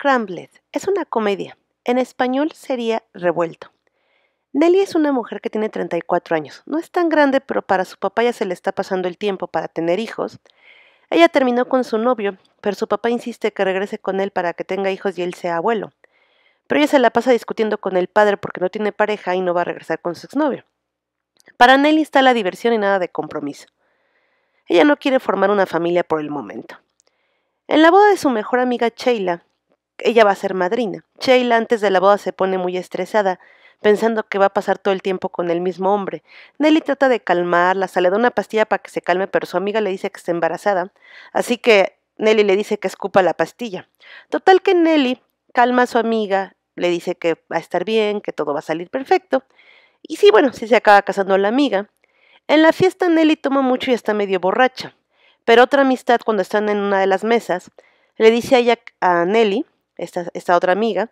Scrambled es una comedia. En español sería Revuelto. Nelly es una mujer que tiene 34 años. No es tan grande, pero para su papá ya se le está pasando el tiempo para tener hijos. Ella terminó con su novio, pero su papá insiste que regrese con él para que tenga hijos y él sea abuelo. Pero ella se la pasa discutiendo con el padre porque no tiene pareja y no va a regresar con su exnovio. Para Nelly está la diversión y nada de compromiso. Ella no quiere formar una familia por el momento. En la boda de su mejor amiga Sheila, ella va a ser madrina. Sheila antes de la boda se pone muy estresada, pensando que va a pasar todo el tiempo con el mismo hombre. Nelly trata de calmarla, se le una pastilla para que se calme, pero su amiga le dice que está embarazada, así que Nelly le dice que escupa la pastilla. Total que Nelly calma a su amiga, le dice que va a estar bien, que todo va a salir perfecto. Y sí, bueno, sí se acaba casando la amiga. En la fiesta Nelly toma mucho y está medio borracha, pero otra amistad cuando están en una de las mesas le dice a Nelly esta, otra amiga,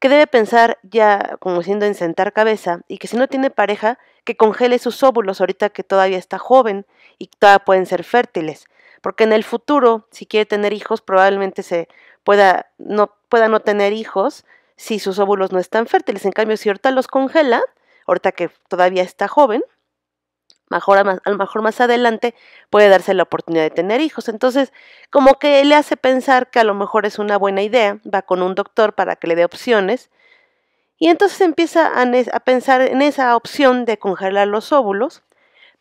que debe pensar ya como siendo en sentar cabeza y que si no tiene pareja, que congele sus óvulos ahorita que todavía está joven y todavía pueden ser fértiles, porque en el futuro, si quiere tener hijos, probablemente se pueda no, pueda no tener hijos si sus óvulos no están fértiles. En cambio, si ahorita los congela, ahorita que todavía está joven, Mejor, a lo mejor más adelante puede darse la oportunidad de tener hijos. Entonces, como que le hace pensar que a lo mejor es una buena idea, va con un doctor para que le dé opciones. Y entonces empieza a, pensar en esa opción de congelar los óvulos,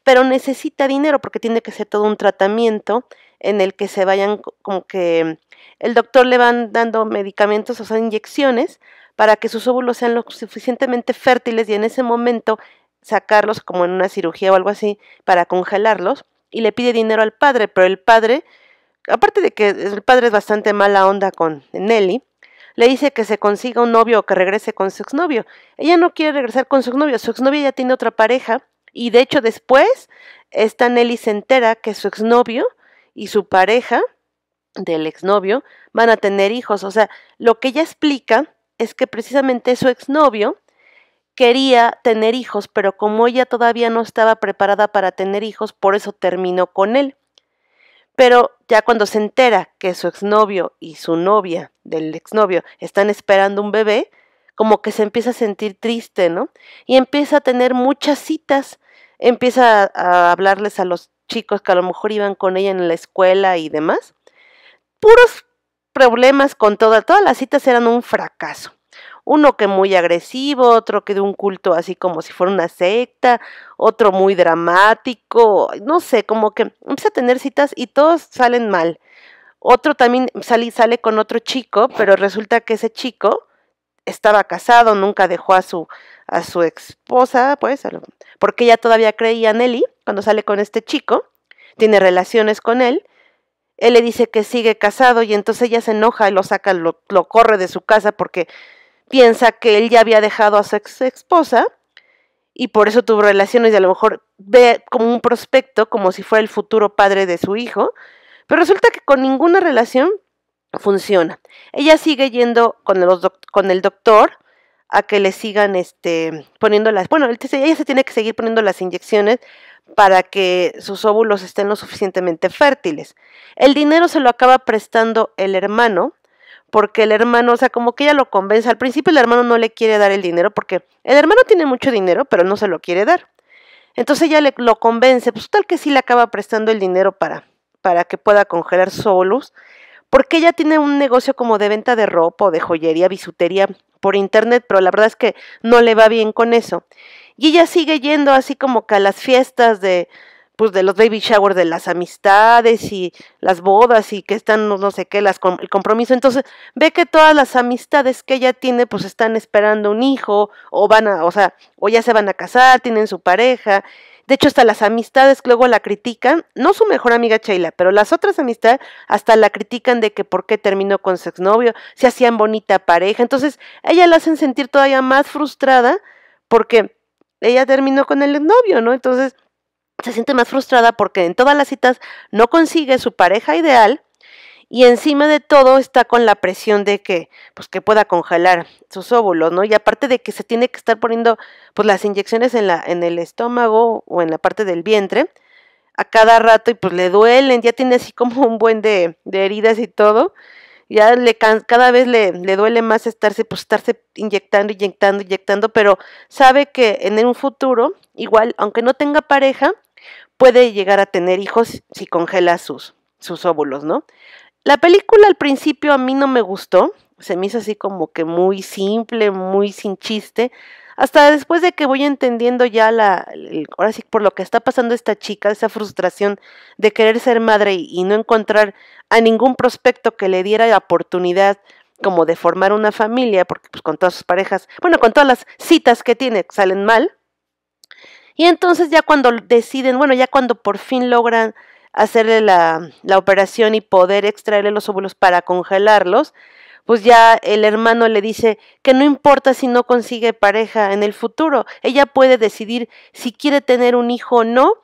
pero necesita dinero porque tiene que ser todo un tratamiento en el que se vayan, como que el doctor le van dando medicamentos, o sea, inyecciones, para que sus óvulos sean lo suficientemente fértiles y en ese momento sacarlos como en una cirugía o algo así para congelarlos y le pide dinero al padre, pero el padre, aparte de que el padre es bastante mala onda con Nelly, le dice que se consiga un novio o que regrese con su exnovio. Ella no quiere regresar con su exnovio, su exnovio ya tiene otra pareja y de hecho después esta Nelly se entera que su exnovio y su pareja del exnovio van a tener hijos. O sea, lo que ella explica es que precisamente su exnovio quería tener hijos, pero como ella todavía no estaba preparada para tener hijos, por eso terminó con él. Pero ya cuando se entera que su exnovio y su novia del exnovio están esperando un bebé, como que se empieza a sentir triste, ¿no? Y empieza a tener muchas citas, empieza a, hablarles a los chicos que a lo mejor iban con ella en la escuela y demás. Puros problemas con todas, todas las citas eran un fracaso uno que muy agresivo, otro que de un culto así como si fuera una secta, otro muy dramático, no sé, como que empieza a tener citas y todos salen mal. Otro también sale, con otro chico, pero resulta que ese chico estaba casado, nunca dejó a su, a su esposa, pues, porque ella todavía creía en y cuando sale con este chico, tiene relaciones con él, él le dice que sigue casado y entonces ella se enoja y lo saca, lo, lo corre de su casa porque piensa que él ya había dejado a su ex esposa y por eso tuvo relaciones y a lo mejor ve como un prospecto, como si fuera el futuro padre de su hijo, pero resulta que con ninguna relación funciona. Ella sigue yendo con, el doctor a que le sigan este, poniendo las... Bueno, ella se tiene que seguir poniendo las inyecciones para que sus óvulos estén lo suficientemente fértiles. El dinero se lo acaba prestando el hermano, porque el hermano, o sea, como que ella lo convence. Al principio el hermano no le quiere dar el dinero porque el hermano tiene mucho dinero, pero no se lo quiere dar. Entonces ella le, lo convence, pues tal que sí le acaba prestando el dinero para, para que pueda congelar solos, porque ella tiene un negocio como de venta de ropa o de joyería, bisutería por internet, pero la verdad es que no le va bien con eso. Y ella sigue yendo así como que a las fiestas de, pues de los baby showers, de las amistades y las bodas y que están no sé qué, las, el compromiso. Entonces ve que todas las amistades que ella tiene pues están esperando un hijo o van a, o sea, o ya se van a casar, tienen su pareja. De hecho, hasta las amistades que luego la critican, no su mejor amiga Sheila, pero las otras amistades hasta la critican de que por qué terminó con su exnovio, se hacían bonita pareja. Entonces, ella la hacen sentir todavía más frustrada porque ella terminó con el exnovio, ¿no? Entonces, se siente más frustrada porque en todas las citas no consigue su pareja ideal y encima de todo está con la presión de que pues que pueda congelar sus óvulos, ¿no? Y aparte de que se tiene que estar poniendo pues las inyecciones en la en el estómago o en la parte del vientre a cada rato y pues le duelen, ya tiene así como un buen de, de heridas y todo. Ya le cada vez le, le duele más estarse pues estarse inyectando, inyectando, inyectando, pero sabe que en un futuro igual aunque no tenga pareja puede llegar a tener hijos si congela sus, sus óvulos, ¿no? La película al principio a mí no me gustó, se me hizo así como que muy simple, muy sin chiste, hasta después de que voy entendiendo ya la, ahora sí, por lo que está pasando esta chica, esa frustración de querer ser madre y, y no encontrar a ningún prospecto que le diera la oportunidad como de formar una familia, porque pues con todas sus parejas, bueno, con todas las citas que tiene salen mal, y entonces ya cuando deciden, bueno, ya cuando por fin logran hacerle la, operación y poder extraerle los óvulos para congelarlos, pues ya el hermano le dice que no importa si no consigue pareja en el futuro, ella puede decidir si quiere tener un hijo o no,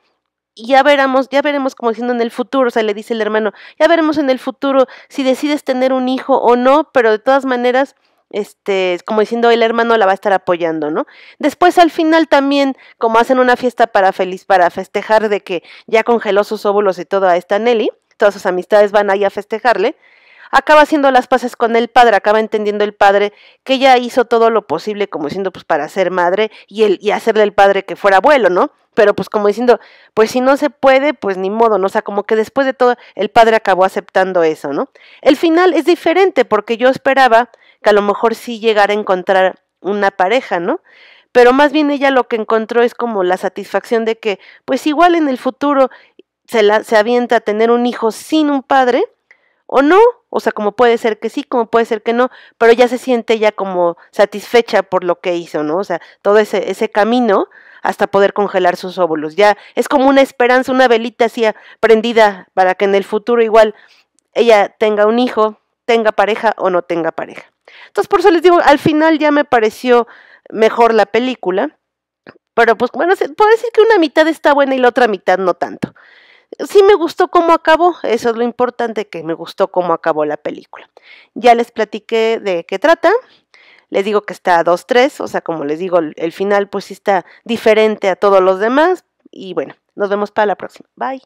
y ya veremos, ya veremos como diciendo en el futuro, o sea, le dice el hermano, ya veremos en el futuro si decides tener un hijo o no, pero de todas maneras este, como diciendo el hermano la va a estar apoyando, ¿no? Después al final también, como hacen una fiesta para feliz, para festejar de que ya congeló sus óvulos y todo a esta Nelly, todas sus amistades van ahí a festejarle, acaba haciendo las paces con el padre, acaba entendiendo el padre que ella hizo todo lo posible como diciendo pues para ser madre y, el, hacerle el padre que fuera abuelo, ¿no? Pero pues como diciendo, pues si no se puede, pues ni modo, ¿no? O sea, como que después de todo el padre acabó aceptando eso, ¿no? El final es diferente porque yo esperaba que a lo mejor sí llegara a encontrar una pareja, ¿no? Pero más bien ella lo que encontró es como la satisfacción de que, pues igual en el futuro se, la, se avienta a tener un hijo sin un padre, o no, o sea, como puede ser que sí, como puede ser que no, pero ya se siente ya como satisfecha por lo que hizo, ¿no? O sea, todo ese, ese camino hasta poder congelar sus óvulos. Ya es como una esperanza, una velita así prendida para que en el futuro igual ella tenga un hijo, tenga pareja o no tenga pareja. Entonces, por eso les digo, al final ya me pareció mejor la película, pero pues bueno, puedo decir que una mitad está buena y la otra mitad no tanto sí me gustó cómo acabó, eso es lo importante, que me gustó cómo acabó la película. Ya les platiqué de qué trata, les digo que está a 2-3, o sea, como les digo, el final pues sí está diferente a todos los demás y bueno, nos vemos para la próxima. Bye.